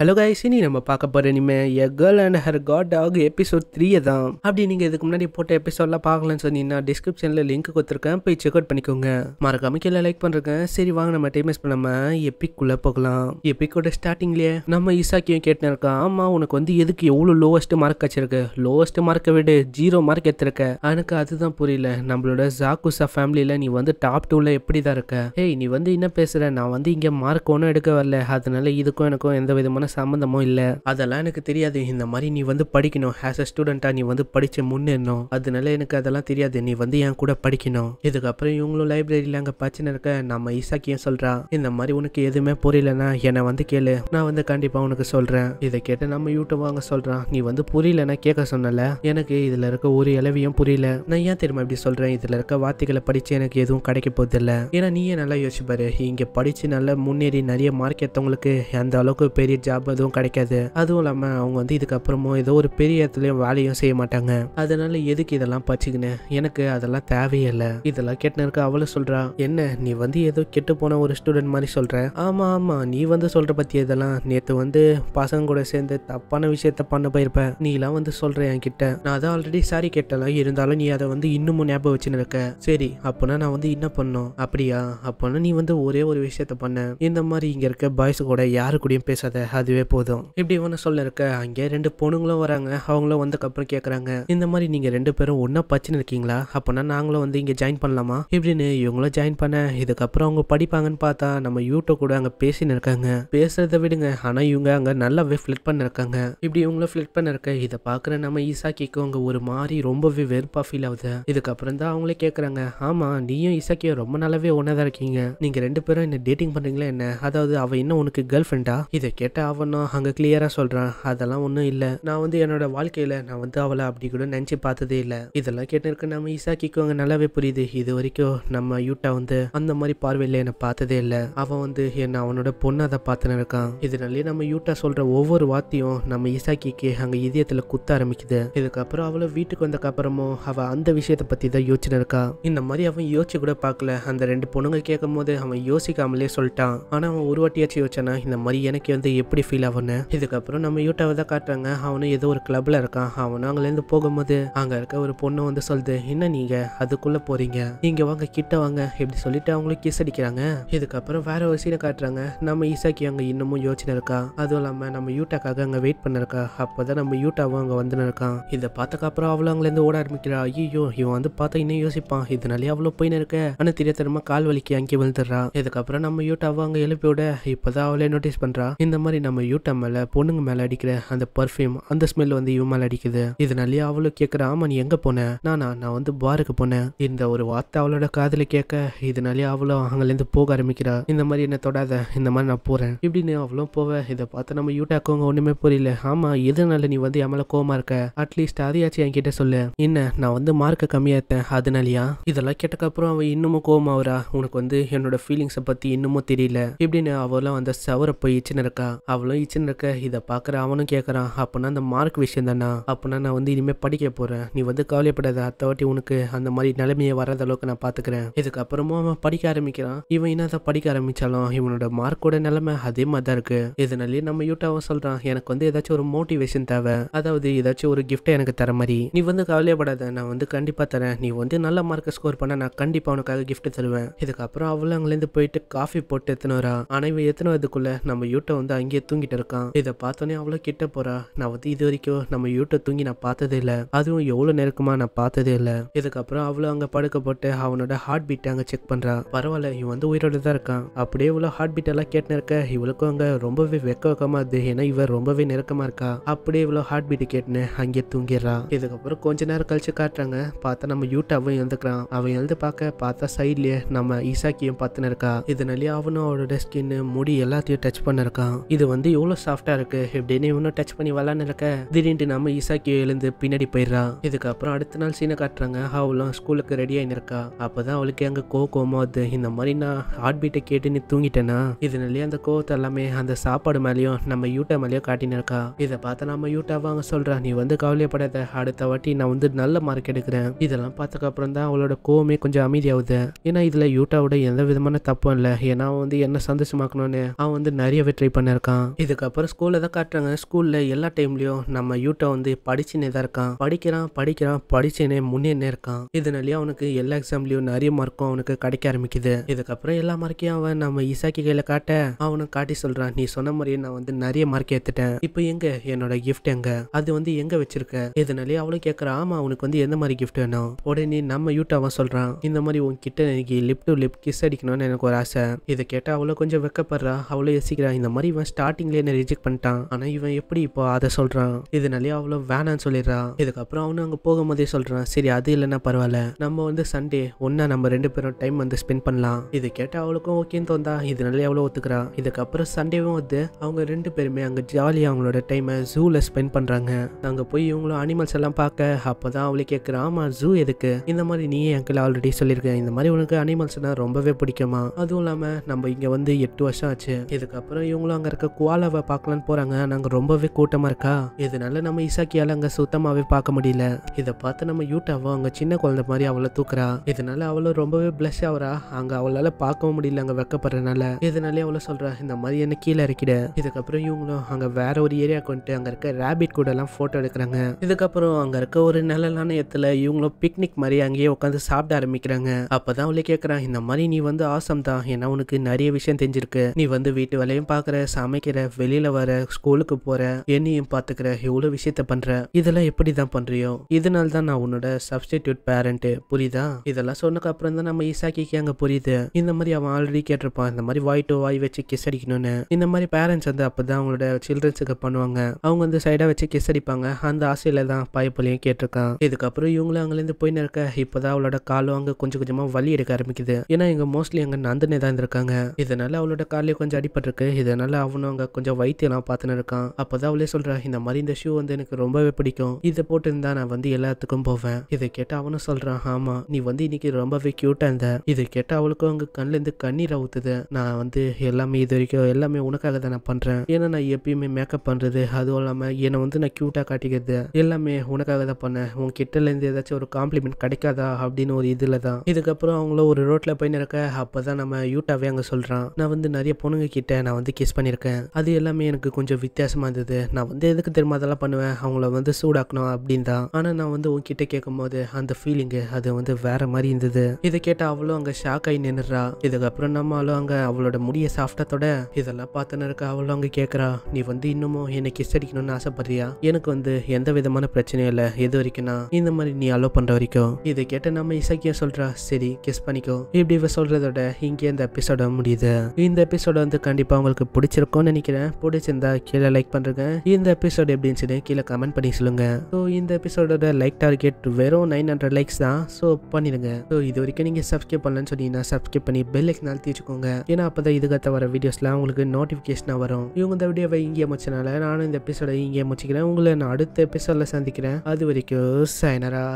hello guys இனி நம்ம பார்க்க போகிற இனிமே a girl and her guard dog episode த்ரீயை தான் அப்படி நீங்கள் இதுக்கு முன்னாடி போட்ட எபிசோட்லாம் பார்க்கலன்னு சொன்னீங்கன்னா டிஸ்கிரிப்ஷனில் லிங்க் கொடுத்துருக்கேன் போய் செக் அவுட் பண்ணிக்கோங்க மறக்காம கீழே லைக் பண்ணுறேன் சரி வாங்க நம்ம டைம் வேஸ்ட் பண்ணாமல் எப்பிக்குள்ளே போகலாம் எப்பிக்கோட ஸ்டார்டிங்லேயே நம்ம ஈசாக்கியும் கேட்டுன்னு ஆமா ஆமாம் உனக்கு வந்து எதுக்கு எவ்வளோ லோவஸ்ட்டு மார்க் வச்சிருக்கு லோவஸ்ட் மார்க்கை விடு ஜீரோ மார்க் எடுத்திருக்க எனக்கு அதுதான் புரியல நம்மளோட ஜாக்குசா ஃபேமிலியில் நீ வந்து டாப் டூவில் எப்படி தான் இருக்க ஏய் நீ வந்து என்ன பேசுகிற நான் வந்து இங்கே மார்க் ஒன்றும் எடுக்க வரல அதனால இதுக்கும் எனக்கும் எந்த விதமான விதமான சம்மந்தமும் இல்லை அதெல்லாம் எனக்கு தெரியாது இந்த மாதிரி நீ வந்து படிக்கணும் ஆஸ் அ ஸ்டூடெண்ட்டாக நீ வந்து படித்து முன்னேறணும் அதனால எனக்கு அதெல்லாம் தெரியாது நீ வந்து என் கூட படிக்கணும் இதுக்கப்புறம் இவங்களும் லைப்ரரியில் அங்கே பச்சனை இருக்க நம்ம ஈசாக்கியும் சொல்கிறா இந்த மாதிரி உனக்கு எதுவுமே புரியலன்னா என்னை வந்து கேளு நான் வந்து கண்டிப்பாக உனக்கு சொல்கிறேன் இதை கேட்டு நம்ம யூடியூப் வாங்க சொல்கிறான் நீ வந்து புரியலன்னா கேட்க சொன்னல எனக்கு இதில் இருக்க ஒரு இளவியும் புரியல நான் ஏன் தெரியுமா இப்படி சொல்கிறேன் இதில் இருக்க வார்த்தைகளை படித்து எனக்கு எதுவும் கிடைக்க போதில்ல ஏன்னா நீயே நல்லா யோசிப்பாரு இங்கே படித்து நல்லா முன்னேறி நிறைய மார்க் எடுத்தவங்களுக்கு அந்த அளவுக்கு பெரிய ஜாப் ஜாப் எதுவும் கிடைக்காது அதுவும் இல்லாமல் அவங்க வந்து இதுக்கப்புறமும் ஏதோ ஒரு பெரிய இடத்துலையும் வேலையும் செய்ய மாட்டாங்க அதனால எதுக்கு இதெல்லாம் பச்சுக்கின்னு எனக்கு அதெல்லாம் தேவையில்லை இதெல்லாம் கேட்டு அவ்வளவு சொல்றா சொல்கிறா என்ன நீ வந்து ஏதோ கெட்டு போன ஒரு ஸ்டூடெண்ட் மாதிரி சொல்கிற ஆமாம் ஆமாம் நீ வந்து சொல்கிற பற்றி இதெல்லாம் நேற்று வந்து பசங்க கூட சேர்ந்து தப்பான விஷயத்த பண்ண போயிருப்ப நீலாம் வந்து என் என்கிட்ட நான் அதான் ஆல்ரெடி சாரி கேட்டலாம் இருந்தாலும் நீ அதை வந்து இன்னமும் ஞாபகம் வச்சுன்னு இருக்க சரி அப்பனா நான் வந்து என்ன பண்ணும் அப்படியா அப்பனா நீ வந்து ஒரே ஒரு விஷயத்த பண்ண இந்த மாதிரி இங்கே இருக்க பாய்ஸ் கூட யாரு கூடயும் பேசாத அதுவே போதும் இப்படி இவனை சொல்ல இருக்க அங்க ரெண்டு பொண்ணுங்களும் வராங்க அவங்களும் வந்ததுக்கப்புறம் கேட்குறாங்க இந்த மாதிரி நீங்கள் ரெண்டு பேரும் ஒன்றா பச்சுன்னு இருக்கீங்களா அப்போனா நாங்களும் வந்து இங்கே ஜாயின் பண்ணலாமா இப்படின்னு இவங்களும் ஜாயின் பண்ண இதுக்கப்புறம் அவங்க படிப்பாங்கன்னு பார்த்தா நம்ம யூடியூப் கூட அங்கே பேசின்னு இருக்காங்க பேசுறதை விடுங்க ஆனால் இவங்க அங்கே நல்லாவே ஃபிளிட் பண்ணிருக்காங்க இப்படி இவங்களும் ஃபிளிட் பண்ணிருக்க இதை பார்க்குற நம்ம ஈசாக்கிக்கு அங்க ஒரு மாதிரி ரொம்பவே வெறுப்பாக ஃபீல் ஆகுது இதுக்கப்புறம் தான் அவங்களே கேட்குறாங்க ஆமாம் நீயும் ஈசாக்கியும் ரொம்ப நல்லாவே ஒன்னதா தான் இருக்கீங்க நீங்கள் ரெண்டு பேரும் என்ன டேட்டிங் பண்ணுறீங்களா என்ன அதாவது அவள் இன்னும் உனக்கு கேர்ள் ஃபிரெண்டா இதை கேட்டால் ஆகணும் அங்கே கிளியராக சொல்கிறான் அதெல்லாம் ஒன்றும் இல்லை நான் வந்து என்னோட வாழ்க்கையில் நான் வந்து அவளை அப்படி கூட நினச்சி பார்த்ததே இல்லை இதெல்லாம் கேட்டிருக்க நம்ம ஈசாக்கிக்கு அங்கே நல்லாவே புரியுது இது வரைக்கும் நம்ம யூட்டா வந்து அந்த மாதிரி பார்வையில் என்னை பார்த்ததே இல்லை அவன் வந்து என்னை அவனோட பொண்ணை அதை பார்த்துன்னு இருக்கான் இதனாலே நம்ம யூட்டா சொல்கிற ஒவ்வொரு வார்த்தையும் நம்ம ஈசாக்கிக்கு அங்கே இதயத்தில் குத்த ஆரம்பிக்குது இதுக்கப்புறம் அவளை வீட்டுக்கு வந்தக்கப்புறமும் அவள் அந்த விஷயத்தை பற்றி தான் யோசிச்சுன்னு இருக்கா இந்த மாதிரி அவன் யோசிச்சு கூட பார்க்கல அந்த ரெண்டு பொண்ணுங்க கேட்கும் போது அவன் யோசிக்காமலே சொல்லிட்டான் ஆனால் அவன் ஒரு வாட்டியாச்சும் யோசிச்சானா இந்த மாதிரி எனக்கு வந்து எப்படி மாதிரி ஃபீல் ஆகும்னு இதுக்கப்புறம் நம்ம யூட்டாவை தான் காட்டுறாங்க அவனும் ஏதோ ஒரு கிளப்ல இருக்கான் அவனும் இருந்து போகும்போது அங்கே இருக்க ஒரு பொண்ணு வந்து சொல்லுது என்ன நீங்க அதுக்குள்ள போறீங்க நீங்க வாங்க கிட்ட வாங்க இப்படி சொல்லிட்டு அவங்களும் கிஸ் அடிக்கிறாங்க இதுக்கப்புறம் வேற ஒரு சீனை காட்டுறாங்க நம்ம ஈசாக்கி அங்க இன்னமும் யோசனை இருக்கா அதுவும் இல்லாம நம்ம யூட்டாக்காக அங்கே வெயிட் பண்ணிருக்கா அப்போதான் நம்ம யூட்டாவும் அங்கே வந்து இருக்கான் இதை பார்த்தக்கப்புறம் அவளும் இருந்து ஓட ஆரம்பிக்கிறா ஐயோ இவன் வந்து பார்த்தா இன்னும் யோசிப்பான் இதனாலே அவ்வளவு போயின்னு இருக்க ஆனா தெரிய தெரியாம கால் வலிக்கு அங்கே வந்துடுறான் இதுக்கப்புறம் நம்ம யூட்டாவும் அங்கே எழுப்பி விட இப்பதான் அவளே நோட்டீஸ் பண்றா இந்த மாதிரி நம்ம நம்ம யூட்டா மேலே பொண்ணுங்க மேலே அடிக்கிற அந்த பர்ஃப்யூம் அந்த ஸ்மெல் வந்து இவன் மேலே அடிக்குது இதனாலேயே அவளும் கேட்குற ஆமா நீ எங்கே போனேன் நானா நான் வந்து பாருக்கு போனேன் இந்த ஒரு வார்த்தை அவளோட காதில் கேட்க இதனாலேயே அவளும் அங்கேருந்து போக ஆரம்பிக்கிறா இந்த மாதிரி என்ன தொடாத இந்த மாதிரி நான் போகிறேன் இப்படின்னு அவளும் போவ இதை பார்த்து நம்ம யூட்டாக்கவங்க ஒன்றுமே புரியல ஆமா இதனால நீ வந்து என் கோமா இருக்க அட்லீஸ்ட் அதையாச்சும் என்கிட்ட சொல்லு என்ன நான் வந்து மார்க்கை கம்மியாத்தேன் இருந்தேன் அதனாலயா இதெல்லாம் கேட்டக்கப்புறம் அவன் இன்னமும் கோமாவரா உனக்கு வந்து என்னோட ஃபீலிங்ஸை பத்தி இன்னமும் தெரியல இப்படின்னு அவளும் அந்த சவர போயிடுச்சுன்னு இருக்கா அவள் அவ்வளோ ஈச்சன் இருக்க இதை பார்க்குற அவனும் கேட்குறான் அப்படின்னா அந்த மார்க் விஷயம் தானா அப்படின்னா நான் வந்து இனிமேல் படிக்க போகிறேன் நீ வந்து கவலைப்படாத அத்தவாட்டி உனக்கு அந்த மாதிரி நிலைமையை வராத அளவுக்கு நான் பார்த்துக்கிறேன் இதுக்கப்புறமும் அவன் படிக்க ஆரம்பிக்கிறான் இவன் என்னதான் படிக்க ஆரம்பித்தாலும் இவனோட மார்க்கோட நிலைமை அதே மாதிரி தான் இருக்குது இதனாலேயே நம்ம யூட்டாவும் சொல்கிறான் எனக்கு வந்து ஏதாச்சும் ஒரு மோட்டிவேஷன் தேவை அதாவது ஏதாச்சும் ஒரு கிஃப்ட்டை எனக்கு தர மாதிரி நீ வந்து கவலையப்படாத நான் வந்து கண்டிப்பாக தரேன் நீ வந்து நல்ல மார்க்கை ஸ்கோர் பண்ண நான் கண்டிப்பாக உனக்காக கிஃப்ட் தருவேன் இதுக்கப்புறம் அவளும் அங்கேருந்து போயிட்டு காஃபி போட்டு எத்தனை வரா ஆனால் இவன் எத்தனை அதுக்குள்ளே நம்ம யூட்டை வந்து அங்கேயே தூங்கிட்டு இருக்கான் இதை பார்த்தோன்னே அவ்வளோ கிட்ட போறா நான் வந்து இது வரைக்கும் நம்ம யூட்டை தூங்கி நான் பார்த்ததே இல்லை அதுவும் எவ்வளோ நெருக்கமாக நான் பார்த்ததே இல்லை இதுக்கப்புறம் அவ்வளோ அங்கே படுக்க போட்டு அவனோட ஹார்ட் பீட் அங்கே செக் பண்ணுறான் பரவாயில்ல இவன் வந்து உயிரோடு தான் இருக்கான் அப்படியே இவ்வளோ ஹார்ட் பீட் எல்லாம் கேட்டுன்னு இருக்க இவளுக்கும் அங்கே ரொம்பவே வெக்க வெக்கமா இருக்கு ஏன்னா இவன் ரொம்பவே நெருக்கமாக இருக்கா அப்படியே இவ்வளோ ஹார்ட் பீட் கேட்டுன்னு அங்கேயே தூங்கிடுறான் இதுக்கப்புறம் கொஞ்ச நேரம் கழிச்சு காட்டுறாங்க பார்த்தா நம்ம யூட்டை அவன் எழுந்துக்கிறான் அவன் எழுந்து பார்க்க பார்த்தா சைட்லயே நம்ம ஈசாக்கியும் பார்த்துன்னு இருக்கா இதனாலேயே அவனும் அவனோட ஸ்கின்னு முடி எல்லாத்தையும் டச் பண்ணிருக்கான் இது வந்து எவ்வளோ சாஃப்டாக இருக்குது இப்படின்னு இவனும் டச் பண்ணி விளாண்டு இருக்க திடீர்னு நம்ம ஈசாக்கி எழுந்து பின்னாடி போயிடுறான் இதுக்கப்புறம் அடுத்த நாள் சீனை காட்டுறாங்க அவளும் ஸ்கூலுக்கு ரெடி ஆயிருக்கா அப்போ தான் அவளுக்கு எங்கே கோ அது இந்த மாதிரி நான் ஹார்ட் பீட்டை கேட்டு நீ தூங்கிட்டேனா இதனாலேயே அந்த கோவத்தை எல்லாமே அந்த சாப்பாடு மேலேயும் நம்ம யூட்டா மேலேயும் காட்டின்னு இருக்கா இதை பார்த்தா நம்ம யூட்டாவை வாங்க சொல்கிறா நீ வந்து கவலையப்படாத அடுத்த வாட்டி நான் வந்து நல்ல மார்க் எடுக்கிறேன் இதெல்லாம் அப்புறம் தான் அவளோட கோவமே கொஞ்சம் அமைதியாகுது ஏன்னா இதில் யூட்டாவோட எந்த விதமான தப்பும் இல்லை ஏன்னா அவன் வந்து என்ன சந்தோஷமாக்கணும்னு அவன் வந்து நிறையவே ட்ரை பண்ணிருக்கான் இருக்கான் இதுக்கப்புறம் ஸ்கூல்ல தான் காட்டுறாங்க ஸ்கூலில் எல்லா டைம்லையும் நம்ம யூட்டா வந்து படிச்சுனே தான் இருக்கான் படிக்கிறான் படிக்கிறான் படிச்சுனே முன்னே இருக்கான் இதனாலேயே அவனுக்கு எல்லா எக்ஸாம்லயும் நிறைய மார்க்கும் அவனுக்கு கிடைக்க ஆரம்பிக்குது இதுக்கப்புறம் எல்லா மார்க்கையும் அவன் நம்ம இசாக்கி கையில் காட்ட அவனும் காட்டி சொல்றான் நீ சொன்ன மாதிரியே நான் வந்து நிறைய மார்க் ஏத்துட்டேன் இப்போ எங்க என்னோட கிஃப்ட் எங்க அது வந்து எங்க வச்சிருக்க இதனாலயே அவளும் கேட்குறா ஆமா அவனுக்கு வந்து எந்த மாதிரி கிஃப்ட் வேணும் உடனே நம்ம யூட்டாவா சொல்றான் இந்த மாதிரி உன்கிட்ட இன்னைக்கு லிப் டு லிப் கிஸ் அடிக்கணும்னு எனக்கு ஒரு ஆசை இதை கேட்டால் அவ்வளவு கொஞ்சம் வெக்கப்படுறா அவ்வளவு யோசிக்கிறா இந்த மாதிரி இவன் ஸ்டார்ட் ஸ்டார்டிங்ல என்ன ரிஜெக்ட் பண்ணிட்டான் ஆனா இவன் எப்படி இப்போ அதை சொல்றான் இதனால அவ்வளோ வேணான்னு சொல்லிடுறான் இதுக்கப்புறம் அவனு அங்க போகும்போதே சொல்றான் சரி அது இல்லைன்னா பரவாயில்ல நம்ம வந்து சண்டே ஒன்னா நம்ம ரெண்டு பேரும் டைம் வந்து ஸ்பெண்ட் பண்ணலாம் இது கேட்ட அவளுக்கும் ஓகேன்னு தோந்தா இதனாலே அவ்வளோ ஒத்துக்கிறான் இதுக்கப்புறம் சண்டேவும் வந்து அவங்க ரெண்டு பேருமே அங்க ஜாலியாக அவங்களோட டைமை ஜூல ஸ்பெண்ட் பண்றாங்க அங்க போய் இவங்களும் அனிமல்ஸ் எல்லாம் பார்க்க அப்பதான் அவளுக்கு கேட்குறா ஆமா ஜூ எதுக்கு இந்த மாதிரி நீ அங்கிள் ஆல்ரெடி சொல்லியிருக்கேன் இந்த மாதிரி உனக்கு அனிமல்ஸ் ரொம்பவே பிடிக்குமா அதுவும் இல்லாமல் நம்ம இங்கே வந்து எட்டு வருஷம் ஆச்சு இதுக்கப்புறம் இவங்களும் அங்கே இருக்க குவாலாவை பார்க்கலான்னு போகிறாங்க நாங்கள் ரொம்பவே கூட்டமாக இருக்கா இதனால நம்ம இசாக்கியால் அங்கே சுத்தமாகவே பார்க்க முடியல இதை பார்த்து நம்ம யூட்டாவோ அங்கே சின்ன குழந்தை மாதிரி அவளை தூக்குறா இதனால அவளும் ரொம்பவே பிளஸ் ஆகுறா அங்கே அவளால பார்க்கவும் முடியல அங்கே வெக்கப்படுறதுனால இதனாலே அவளை சொல்கிறா இந்த மாதிரி என்ன கீழே இறக்கிட இதுக்கப்புறம் இவங்களும் அங்கே வேற ஒரு ஏரியா கொண்டு அங்கே இருக்க ரேபிட் கூட எல்லாம் ஃபோட்டோ எடுக்கிறாங்க இதுக்கப்புறம் அங்கே இருக்க ஒரு நிழலான இடத்துல இவங்களும் பிக்னிக் மாதிரி அங்கேயே உட்காந்து சாப்பிட ஆரம்பிக்கிறாங்க அப்பதான் அவளே கேட்கறான் இந்த மாதிரி நீ வந்து ஆசம் தான் ஏன்னா உனக்கு நிறைய விஷயம் தெரிஞ்சிருக்கு நீ வந்து வீட்டு வேலையும் பாக்குற சமைக்கிற படிக்கிற வெளியில வர ஸ்கூலுக்கு போற என்னையும் பாத்துக்கிற எவ்வளவு விஷயத்த பண்ற இதெல்லாம் எப்படி தான் பண்றியோ இதனால தான் நான் உன்னோட சப்ஸ்டிடியூட் பேரண்ட் புரியுதா இதெல்லாம் சொன்னக்கு அப்புறம் தான் நம்ம ஈசாக்கிக்கு அங்க புரியுது இந்த மாதிரி அவன் ஆல்ரெடி கேட்டிருப்பான் இந்த மாதிரி வாய் டு வாய் வச்சு கிஸ் அடிக்கணும்னு இந்த மாதிரி பேரண்ட்ஸ் வந்து அப்பதான் அவங்களோட சில்ட்ரன்ஸுக்கு பண்ணுவாங்க அவங்க வந்து சைடா வச்சு கிஸ் அடிப்பாங்க அந்த ஆசையில தான் பாய்ப்புலையும் கேட்டிருக்கான் இதுக்கப்புறம் இவங்களும் இருந்து போய் நிற்க இப்பதான் அவளோட காலும் அங்க கொஞ்சம் கொஞ்சமா வலி எடுக்க ஆரம்பிக்குது ஏன்னா இங்க மோஸ்ட்லி அங்க நந்தனே தான் இருந்திருக்காங்க இதனால அவளோட காலையும் கொஞ்சம் இருக்கு இதனால அவனும் அங்க கொஞ்சம் வைத்தியம்லாம் பார்த்துன்னு இருக்கான் அப்போதான் அவளே சொல்கிறா இந்த மாதிரி இந்த ஷூ வந்து எனக்கு ரொம்பவே பிடிக்கும் இதை போட்டு இருந்தா நான் வந்து எல்லாத்துக்கும் போவேன் இதை கேட்ட அவனும் சொல்கிறான் ஆமாம் நீ வந்து இன்னைக்கு ரொம்பவே க்யூட்டாக இருந்த இதை கேட்ட அவளுக்கும் அவங்க இருந்து கண்ணீர் ஊத்துது நான் வந்து எல்லாமே இது வரைக்கும் எல்லாமே உனக்காக தான் நான் பண்ணுறேன் ஏன்னா நான் எப்பயுமே மேக்கப் பண்ணுறது அதுவும் இல்லாமல் என்னை வந்து நான் க்யூட்டாக காட்டிக்கிறது எல்லாமே உனக்காக தான் பண்ணேன் உன் இருந்து ஏதாச்சும் ஒரு காம்ப்ளிமெண்ட் கிடைக்காதா அப்படின்னு ஒரு இதில் தான் இதுக்கப்புறம் அவங்கள ஒரு ரோட்டில் போய் நிற்க அப்போ தான் நம்ம யூட்டாவே அங்கே சொல்கிறான் நான் வந்து நிறைய பொண்ணுங்க கிட்ட நான் வந்து கிஸ் பண்ணியிருக்கேன் அது எல்லாமே எனக்கு கொஞ்சம் வித்தியாசமாக இருந்தது நான் வந்து எதுக்கு தெரியுமா அதெல்லாம் பண்ணுவேன் அவங்கள வந்து சூடாக்கணும் அப்படின்னு தான் ஆனால் நான் வந்து உன்கிட்ட கேட்கும்போது அந்த ஃபீலிங்கு அது வந்து வேற மாதிரி இருந்தது இதை கேட்டால் அவளும் அங்கே ஷாக் ஆகி நின்றுறா இதுக்கப்புறம் நம்மளும் அங்கே அவளோட முடிய சாப்பிட்டத்தோட இதெல்லாம் பார்த்துன்னு இருக்கா அவளும் அங்கே கேட்குறா நீ வந்து இன்னமும் என்னை கிஸ் அடிக்கணும்னு ஆசைப்படுறியா எனக்கு வந்து எந்த விதமான பிரச்சனையும் இல்லை எது வரைக்கும் நான் இந்த மாதிரி நீ அலோ பண்ணுற வரைக்கும் இதை கேட்ட நம்ம இசக்கியா சொல்கிறா சரி கிஸ் பண்ணிக்கோ இப்படி இவ சொல்கிறதோட இங்கே இந்த எபிசோட முடியுது இந்த எபிசோட வந்து கண்டிப்பாக உங்களுக்கு பிடிச்சிருக்கோன்னு நினைக்கிறேன் பிடிச்சிருந்தா கீழே லைக் பண்ணுறேங்க இந்த எபிசோட் எப்படி இருந்துச்சுன்னு கீழே கமெண்ட் பண்ணி சொல்லுங்க ஸோ இந்த எபிசோடோட லைக் டார்கெட் வெறும் நைன் ஹண்ட்ரட் லைக்ஸ் தான் ஸோ பண்ணிடுங்க ஸோ இது வரைக்கும் நீங்கள் சப்ஸ்கிரைப் பண்ணலன்னு சொன்னீங்கன்னா சப்ஸ்கிரைப் பண்ணி பெல் லைக் நாள் தீச்சுக்கோங்க ஏன்னா அப்போ தான் இதுக்கத்த வர வீடியோஸ்லாம் உங்களுக்கு நோட்டிஃபிகேஷனாக வரும் இவங்க இந்த வீடியோவை இங்கே முடிச்சனால நானும் இந்த எபிசோட இங்கே முடிச்சிக்கிறேன் உங்களை நான் அடுத்த எபிசோடில் சந்திக்கிறேன் அது வரைக்கும் சைனரா